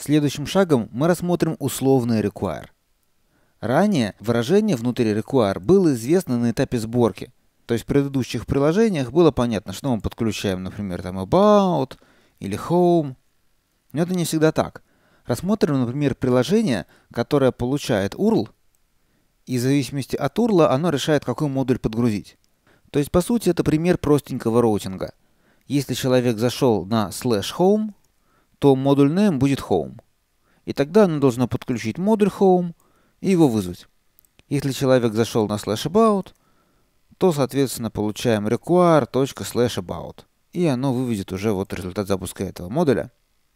Следующим шагом мы рассмотрим условный require. Ранее выражение внутри require было известно на этапе сборки. То есть в предыдущих приложениях было понятно, что мы подключаем, например, там about или home. Но это не всегда так. Рассмотрим, например, приложение, которое получает URL, и в зависимости от URL оно решает, какой модуль подгрузить. То есть, по сути, это пример простенького роутинга. Если человек зашел на slash home, то модуль name будет home. И тогда оно должно подключить модуль home и его вызвать. Если человек зашел на slash about, то, соответственно, получаем require.slashAbout. И оно выведет уже вот результат запуска этого модуля.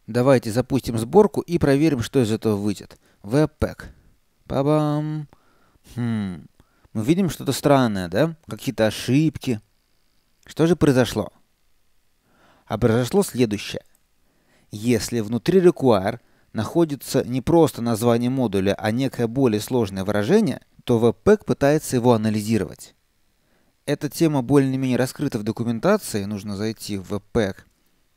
Давайте запустим сборку и проверим, что из этого выйдет. Webpack. Па-бам. Хм. Мы видим что-то странное, да? Какие-то ошибки. Что же произошло? А произошло следующее если внутри require находится не просто название модуля, а некое более сложное выражение, то webpack пытается его анализировать. Эта тема более-менее раскрыта в документации, нужно зайти в webpack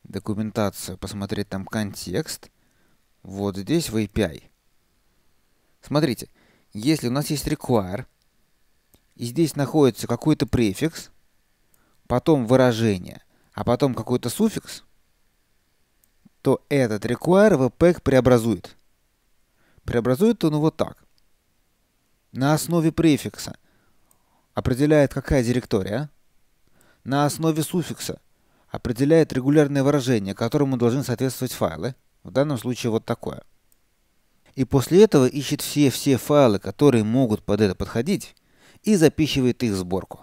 документацию, посмотреть там контекст, вот здесь в API. Смотрите, если у нас есть require, и здесь находится какой-то префикс, потом выражение, а потом какой-то суффикс, то этот require webpack преобразует. Преобразует он его так. На основе префикса определяет, какая директория. На основе суффикса определяет регулярное выражение, которому должны соответствовать файлы. В данном случае вот такое. И после этого ищет все-все файлы, которые могут под это подходить, и запихивает их в сборку.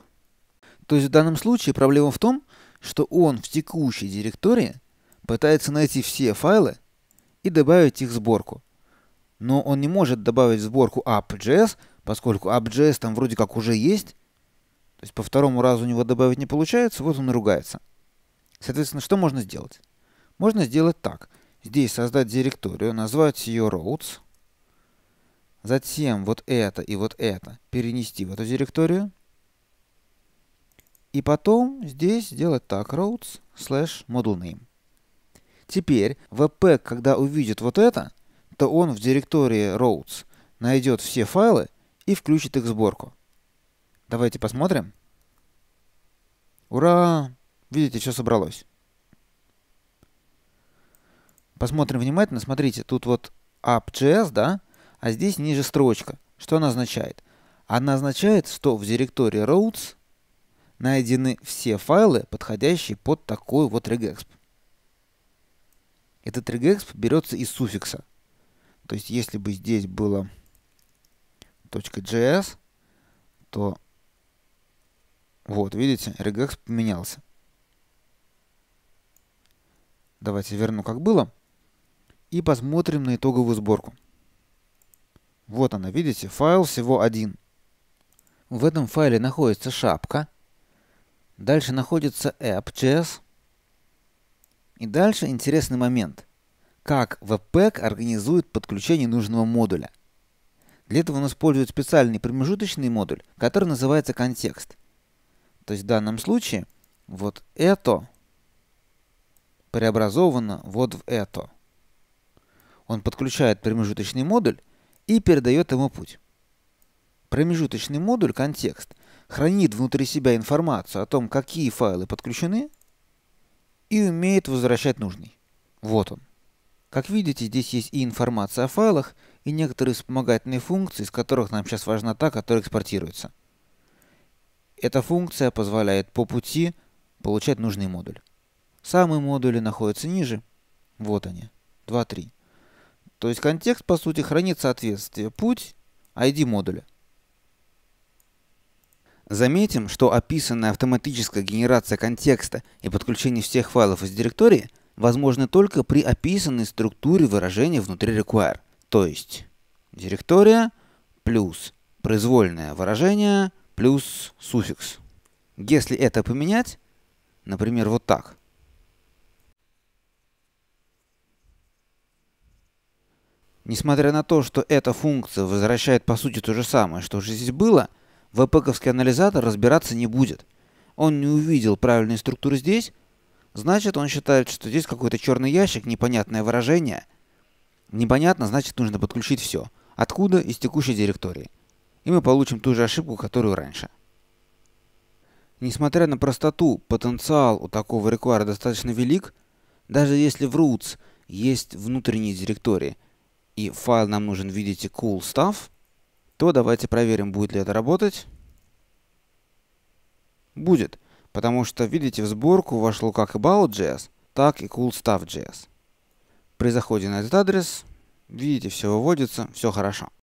То есть в данном случае проблема в том, что он в текущей директории пытается найти все файлы и добавить их в сборку. Но он не может добавить в сборку app.js, поскольку app.js там вроде как уже есть. То есть по второму разу у него добавить не получается, вот он ругается. Соответственно, что можно сделать? Можно сделать так. Здесь создать директорию, назвать ее roads. Затем вот это и вот это перенести в эту директорию. И потом здесь сделать так roads slash module name. Теперь веб когда увидит вот это, то он в директории routes найдет все файлы и включит их сборку. Давайте посмотрим. Ура! Видите, что собралось. Посмотрим внимательно. Смотрите, тут вот app.js, да? А здесь ниже строчка. Что она означает? Она означает, что в директории routes найдены все файлы, подходящие под такой вот regexp. Этот регэксп берется из суффикса. То есть, если бы здесь было .js, то вот, видите, regex поменялся. Давайте верну как было. И посмотрим на итоговую сборку. Вот она, видите, файл всего один. В этом файле находится шапка. Дальше находится app.js. И дальше интересный момент. Как веб организует подключение нужного модуля? Для этого он использует специальный промежуточный модуль, который называется контекст. То есть в данном случае вот это преобразовано вот в это. Он подключает промежуточный модуль и передает ему путь. Промежуточный модуль контекст хранит внутри себя информацию о том, какие файлы подключены – и умеет возвращать нужный. Вот он. Как видите, здесь есть и информация о файлах, и некоторые вспомогательные функции, из которых нам сейчас важна та, которая экспортируется. Эта функция позволяет по пути получать нужный модуль. Самые модули находятся ниже. Вот они. 2, 3. То есть контекст, по сути, хранит соответствие путь ID модуля. Заметим, что описанная автоматическая генерация контекста и подключение всех файлов из директории возможны только при описанной структуре выражения внутри require. То есть директория плюс произвольное выражение плюс суффикс. Если это поменять, например, вот так, Несмотря на то, что эта функция возвращает по сути то же самое, что уже здесь было – ВПКовский анализатор разбираться не будет. Он не увидел правильной структуры здесь, значит он считает, что здесь какой-то черный ящик, непонятное выражение. Непонятно, значит нужно подключить все. Откуда? Из текущей директории. И мы получим ту же ошибку, которую раньше. Несмотря на простоту, потенциал у такого реквайра достаточно велик, даже если в roots есть внутренние директории, и файл нам нужен в виде cool stuff, то давайте проверим, будет ли это работать. Будет, потому что, видите, в сборку вошло как About.js, так и CoolStuff.js. При заходе на этот адрес, видите, все выводится, все хорошо.